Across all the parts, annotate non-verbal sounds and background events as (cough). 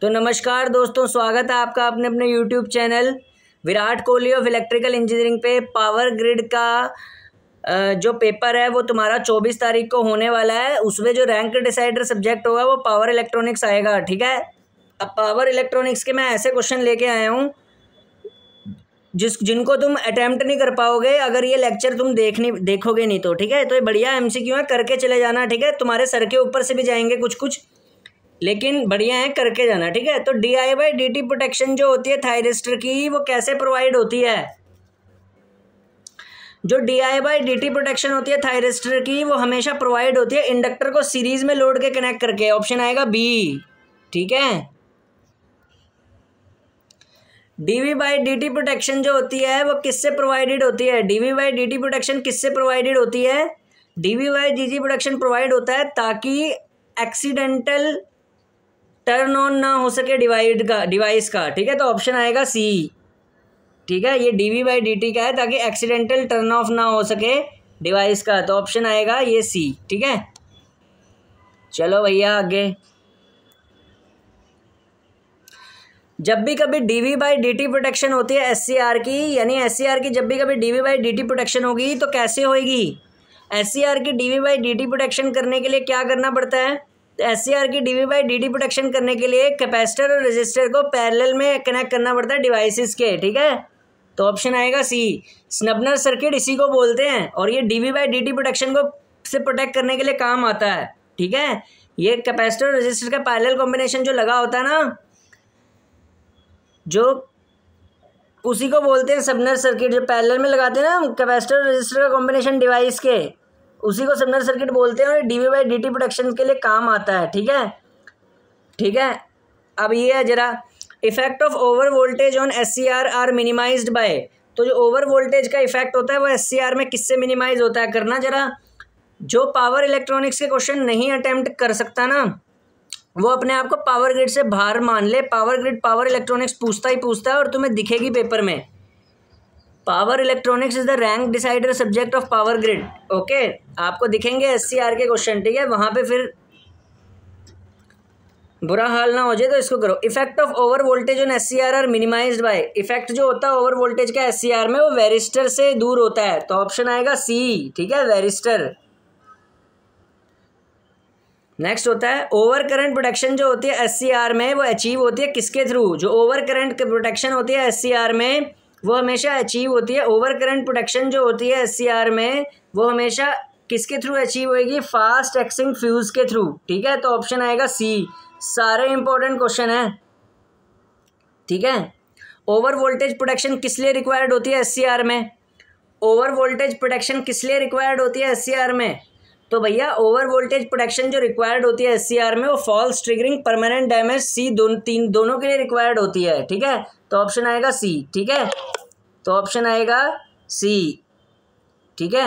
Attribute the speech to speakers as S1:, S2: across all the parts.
S1: तो नमस्कार दोस्तों स्वागत है आपका अपने अपने YouTube channel Virat Kohli of electrical engineering पे पावर ग्रिड का जो पेपर है वो तुम्हारा चौबीस तारीख को होने वाला है उसमें जो रैंक डिसाइडर सब्जेक्ट होगा वो पावर इलेक्ट्रॉनिक्स आएगा ठीक है अब पावर इलेक्ट्रॉनिक्स के मैं ऐसे क्वेश्चन लेके आया हूँ जिस जिनको तुम अटैम्प्ट नहीं कर पाओगे अगर ये लेक्चर तुम नहीं देखोगे नहीं तो ठीक है तो ये बढ़िया एमसीक्यू है करके चले जाना ठीक है तुम्हारे सर के ऊपर से भी जाएंगे कुछ कुछ लेकिन बढ़िया है करके जाना ठीक है तो D I Y D T protection जो होती है थायरिस्टर की वो कैसे प्रोवाइड होती है जो D I Y D T protection होती है थायरिस्टर की वो हमेशा प्रोवाइड होती है इंडक्टर को सीरीज में लोड के कनेक्ट करके ऑप्शन आएगा बी ठीक है D V by D T protection जो होती है वो किससे प्रोवाइडेड होती है D V by D T protection किससे प्रोवाइडेड होती है D V by D T protection provide होता है ताकि एक्सीडेंटल टर्न ऑन ना हो सके डिवाइड का डिवाइस का ठीक है तो ऑप्शन आएगा सी ठीक है ये D V by D T का है ताकि एक्सीडेंटल टर्न ऑफ ना हो सके डिवाइस का तो ऑप्शन आएगा ये सी ठीक है चलो भैया आगे जब भी कभी D V by D T protection होती है एस सी आर की यानी एस सी आर की जब भी कभी D V by D T protection होगी तो कैसे होएगी एस सी आर की D V by D T protection करने के लिए क्या करना पड़ता है एस की D V by D T protection करने के लिए कैपेसिटर और रजिस्टर को पैरेलल में कनेक्ट करना पड़ता है डिवाइसेस के ठीक है तो ऑप्शन आएगा सी स्नबनर सर्किट इसी को बोलते हैं और ये D V by D T protection को से प्रोटेक्ट करने के लिए काम आता है ठीक है ये कैपेसिटर और रजिस्टर का पैरेलल कॉम्बिनेशन जो लगा होता है ना जो उसी को बोलते हैं सबनर सर्किट जो पैरेलल में लगाते हैं ना कैपेसिटर रजिस्टर का कॉम्बिनेशन डिवाइस के उसी को सिमिलर सर्किट बोलते हैं और D by D T production के लिए काम आता है ठीक है ठीक है अब ये है जरा effect of over voltage on S C R R minimise by तो जो ओवर वोल्टेज का इफेक्ट होता है वो एस सी आर में किससे मिनिमाइज होता है करना जरा जो पावर इलेक्ट्रॉनिक्स के क्वेश्चन नहीं अटैम्प्ट कर सकता ना वो अपने आप को पावर ग्रिड से बाहर मान ले पावर ग्रिड पावर इलेक्ट्रॉनिक्स पूछता ही पूछता है और तुम्हें दिखेगी पेपर में power electronics is the rank decider subject of power grid okay आपको दिखेंगे एस सी आर के क्वेश्चन ठीक है वहाँ पे फिर बुरा हाल ना हो जाए तो इसको करो effect of over voltage on S C R R minimise by effect जो होता है ओवर वोल्टेज का एस सी आर में वो वेरिस्टर से दूर होता है तो ऑप्शन आएगा सी ठीक है वेरिस्टर नेक्स्ट होता है ओवर करंट प्रोटेक्शन जो होती है एस सी आर में वो अचीव होती है किसके थ्रू जो ओवर करंट प्रोटेक्शन होती है एस सी आर में वो हमेशा अचीव होती है ओवर करंट प्रोटेक्शन जो होती है एस में वो हमेशा किसके थ्रू अचीव होगी फास्ट एक्सिंग फ्यूज़ के थ्रू ठीक है तो ऑप्शन आएगा सी सारे इंपॉर्टेंट क्वेश्चन है ठीक है ओवर वोल्टेज प्रोटेक्शन किस लिए रिक्वायर्ड होती है एस में ओवर वोल्टेज प्रोटेक्शन किस लिए रिक्वायर्ड होती है एस में तो भैया ओवर वोल्टेज प्रोटेक्शन जो रिक्वायर्ड होती है एस में वो false triggering permanent damage C दोनों तीन दोनों के लिए रिक्वायर्ड होती है ठीक है तो ऑप्शन आएगा सी ठीक है तो ऑप्शन आएगा सी ठीक है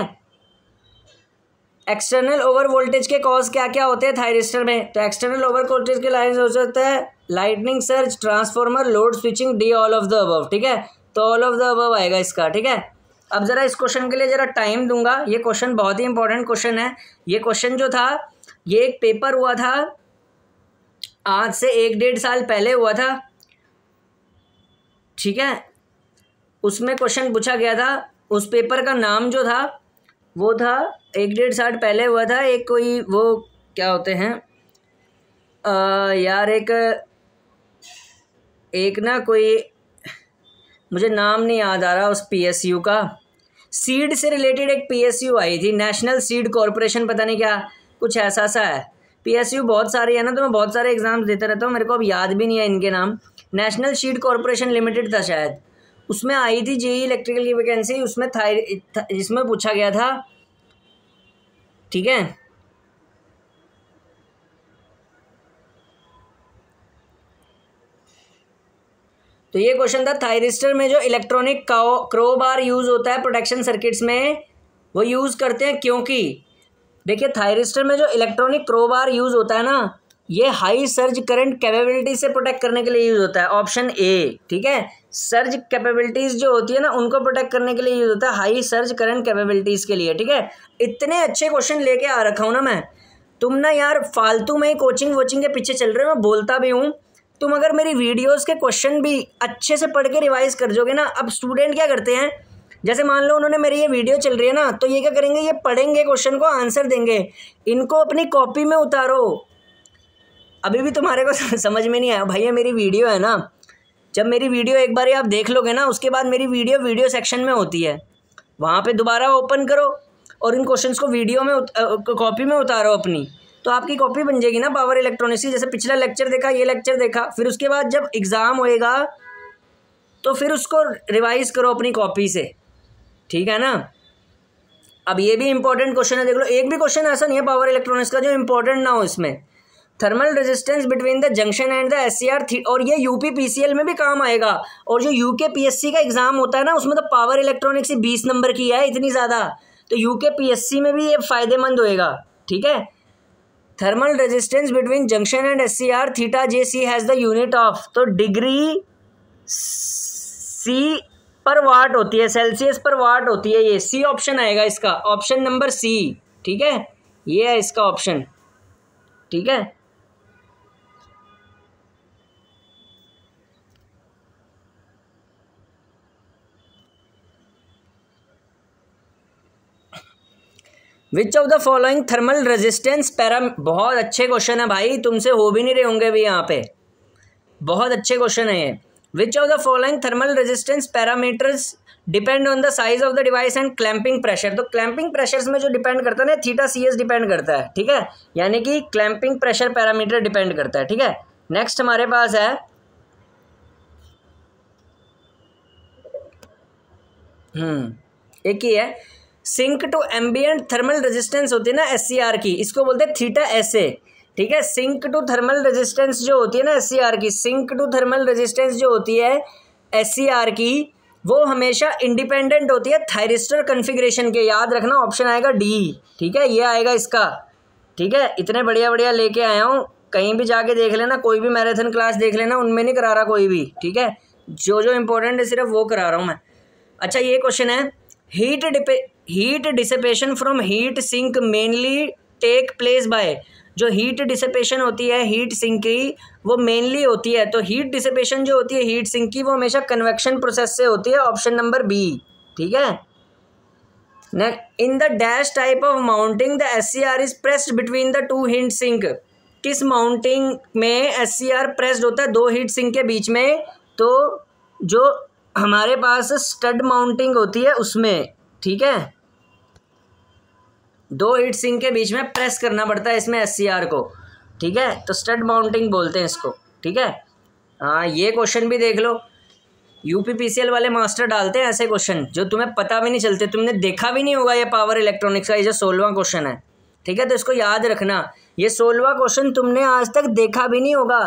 S1: एक्सटर्नल ओवर वोल्टेज के कॉज क्या क्या होते हैं थायरिस्टर में तो एक्सटर्नल ओवर वोल्टेज के लाइन हो सकता है lightning surge transformer load switching D all of the above ठीक है तो ऑल ऑफ द अबव आएगा इसका ठीक है अब ज़रा इस क्वेश्चन के लिए ज़रा टाइम दूंगा ये क्वेश्चन बहुत ही इंपॉर्टेंट क्वेश्चन है ये क्वेश्चन जो था ये एक पेपर हुआ था आज से एक डेढ़ साल पहले हुआ था ठीक है उसमें क्वेश्चन पूछा गया था उस पेपर का नाम जो था वो था एक डेढ़ साल पहले हुआ था एक कोई वो क्या होते हैं आ, यार एक एक ना कोई मुझे नाम नहीं याद आ रहा उस पीएसयू का सीड से रिलेटेड एक पीएसयू आई थी नेशनल सीड कॉरपोरेशन पता नहीं क्या कुछ ऐसा सा है पीएसयू बहुत सारे है ना तो मैं बहुत सारे एग्ज़ाम्स देता रहता हूँ मेरे को अब याद भी नहीं है इनके नाम नेशनल सीड कॉरपोरेशन लिमिटेड था शायद उसमें आई थी जेई इलेक्ट्रिकल e की वैकेंसी उसमें था जिसमें पूछा गया था ठीक है तो ये क्वेश्चन था थायरिस्टर में जो इलेक्ट्रॉनिक क्रोबार यूज़ होता है प्रोटेक्शन सर्किट्स में वो यूज़ करते हैं क्योंकि देखिए थायरिस्टर में जो इलेक्ट्रॉनिक क्रोबार यूज़ होता है ना ये हाई सर्ज करंट कैपेबिलिटी से प्रोटेक्ट करने के लिए यूज़ होता है ऑप्शन ए ठीक है सर्ज कैपेबिलिटीज़ जो होती है ना उनको प्रोटेक्ट करने के लिए यूज़ होता है हाई सर्ज करंट कैपेबिलिटीज़ के लिए ठीक है इतने अच्छे क्वेश्चन लेके आ रखा हूँ ना मैं तुम ना यार फालतू में ही कोचिंग वोचिंग के पीछे चल रहे हो मैं बोलता भी हूँ तुम अगर मेरी वीडियोस के क्वेश्चन भी अच्छे से पढ़ के रिवाइज़ कर जोगे ना अब स्टूडेंट क्या करते हैं जैसे मान लो उन्होंने मेरी ये वीडियो चल रही है ना तो ये क्या करेंगे ये पढ़ेंगे क्वेश्चन को आंसर देंगे इनको अपनी कॉपी में उतारो अभी भी तुम्हारे को (laughs) समझ में नहीं आया भैया मेरी वीडियो है ना जब मेरी वीडियो एक बार आप देख लोगे ना उसके बाद मेरी वीडियो वीडियो सेक्शन में होती है वहाँ पर दोबारा ओपन करो और इन क्वेश्चन को वीडियो में कॉपी में उतारो अपनी तो आपकी कॉपी बन जाएगी ना पावर इलेक्ट्रॉनिक्स की जैसे पिछला लेक्चर देखा ये लेक्चर देखा फिर उसके बाद जब एग्ज़ाम होएगा तो फिर उसको रिवाइज़ करो अपनी कॉपी से ठीक है ना अब ये भी इंपॉर्टेंट क्वेश्चन है देख लो एक भी क्वेश्चन ऐसा नहीं है पावर इलेक्ट्रॉनिक्स का जो इंपॉर्टेंट ना हो इसमें thermal resistance between the junction and the S C R और ये U P P C L में भी काम आएगा और जो यू के पी एस सी का एग्ज़ाम होता है ना उसमें तो पावर इलेक्ट्रॉनिक्स ही बीस नंबर की है इतनी ज़्यादा तो यू के पी एस सी में भी ये फ़ायदेमंद होएगा ठीक है thermal resistance between junction and S C R theta J C has the unit of तो डिग्री सी पर वाट होती है सेल्सियस पर वाट होती है ये सी ऑप्शन आएगा इसका ऑप्शन नंबर सी ठीक है ये है इसका ऑप्शन ठीक है which of the following thermal resistance पैरा बहुत अच्छे क्वेश्चन है भाई तुमसे हो भी नहीं रहे होंगे भी यहाँ पे बहुत अच्छे क्वेश्चन है ये which of the following thermal resistance parameters depend on the size of the device and clamping pressure तो क्लैंपिंग प्रेशर्स में जो डिपेंड करता है ना थीटा सी एस डिपेंड करता है ठीक है यानी कि क्लैंपिंग प्रेशर पैरामीटर डिपेंड करता है ठीक है नेक्स्ट हमारे पास है हम्म एक ही है sink to ambient thermal resistance होती है ना एस की इसको बोलते हैं थीटा एस ठीक है सिंक टू थर्मल रेजिस्टेंस जो होती है ना एस की सिंक टू थर्मल रेजिस्टेंस जो होती है एस की वो हमेशा इंडिपेंडेंट होती है थायरिस्टर कन्फिग्रेशन के याद रखना ऑप्शन आएगा डी ठीक है ये आएगा इसका ठीक है इतने बढ़िया बढ़िया लेके आया हूँ कहीं भी जाके देख लेना कोई भी मैराथन क्लास देख लेना उनमें नहीं करा रहा कोई भी ठीक है जो जो इम्पोर्टेंट है सिर्फ वो करा रहा हूँ मैं अच्छा ये क्वेश्चन है हीट डिपे heat dissipation from heat sink mainly take place by जो हीट डिसपेशन होती है हीट सिंक की वो मेनली होती है तो हीट डिसपेशन जो होती है हीट सिंक की वो हमेशा कन्वेक्शन प्रोसेस से होती है ऑप्शन नंबर बी ठीक है in the dash type of mounting the S C R is pressed between the two heat sink किस माउंटिंग में एस सी आर प्रेस्ड होता है दो हीट सिंक के बीच में तो जो हमारे पास स्टड माउंटिंग होती है उसमें ठीक है दो हीट सिंक के बीच में प्रेस करना पड़ता है इसमें एस को ठीक है तो स्टड माउंटिंग बोलते हैं इसको ठीक है हाँ ये क्वेश्चन भी देख लो एल वाले मास्टर डालते हैं ऐसे क्वेश्चन जो तुम्हें पता भी नहीं चलते तुमने देखा भी नहीं होगा ये पावर इलेक्ट्रॉनिक्स का ये जो सोलवा क्वेश्चन है ठीक है तो इसको याद रखना ये सोलवा क्वेश्चन तुमने आज तक देखा भी नहीं होगा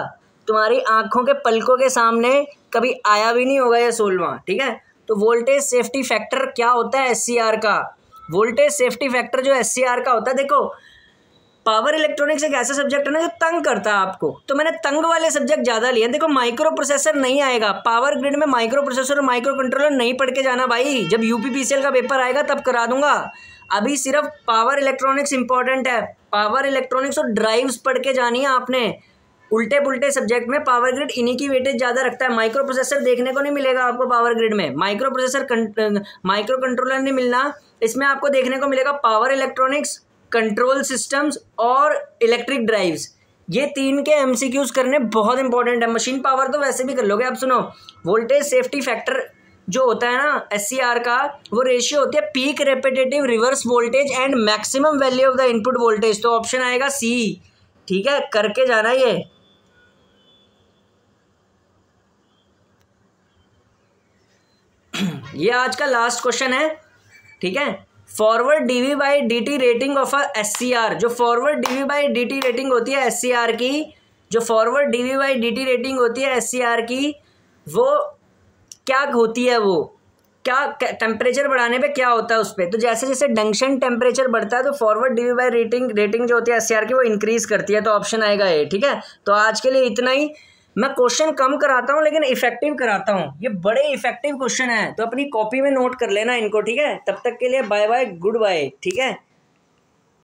S1: तुम्हारी आंखों के पलकों के सामने कभी आया भी नहीं होगा ये सोलवा ठीक है तो वोल्टेज सेफ्टी फैक्टर क्या होता है एस का वोल्टेज सेफ्टी फैक्टर जो एस का होता है देखो पावर इलेक्ट्रॉनिक्स एक ऐसा सब्जेक्ट है ना जो तंग करता है आपको तो मैंने तंग वाले सब्जेक्ट ज़्यादा लिए देखो माइक्रो प्रोसेसर नहीं आएगा पावर ग्रिड में माइक्रो प्रोसेसर और माइक्रो कंट्रोलर नहीं पढ़ के जाना भाई जब यू का पेपर आएगा तब करा दूंगा अभी सिर्फ पावर इलेक्ट्रॉनिक्स इंपॉर्टेंट है पावर इलेक्ट्रॉनिक्स और ड्राइव्स पढ़ के जानी है आपने उल्टे पुलटे सब्जेक्ट में पावर ग्रिड इन्हीं की वेटेज ज़्यादा रखता है माइक्रो प्रोसेसर देखने को नहीं मिलेगा आपको पावर ग्रिड में माइक्रो प्रोसेसर माइक्रो कंट्रोलर नहीं मिलना इसमें आपको देखने को मिलेगा पावर इलेक्ट्रॉनिक्स कंट्रोल सिस्टम्स और इलेक्ट्रिक ड्राइव्स ये तीन के एम करने बहुत इंपॉर्टेंट है मशीन पावर तो वैसे भी कर लोगे आप सुनो वोल्टेज सेफ्टी फैक्टर जो होता है ना एस का वो रेशियो होती है peak repetitive reverse voltage and maximum value of the input voltage तो ऑप्शन आएगा सी ठीक है करके जाना ये ये आज का लास्ट क्वेश्चन है ठीक है forward DV by DT rating of a SCR जो forward DV by DT rating होती है एससीआर की जो forward DV by DT rating होती है एससीआर की वो क्या होती है वो क्या टेम्परेचर बढ़ाने पे क्या होता है उस पर तो जैसे जैसे डंक्शन टेम्परेचर बढ़ता है तो forward DV by rating rating जो होती है एससीआर की वो इंक्रीज़ करती है तो ऑप्शन आएगा ये ठीक है तो आज के लिए इतना ही मैं क्वेश्चन कम कराता हूँ लेकिन इफेक्टिव कराता हूँ ये बड़े इफेक्टिव क्वेश्चन हैं तो अपनी कॉपी में नोट कर लेना इनको ठीक है तब तक के लिए बाय बाय गुड बाय ठीक है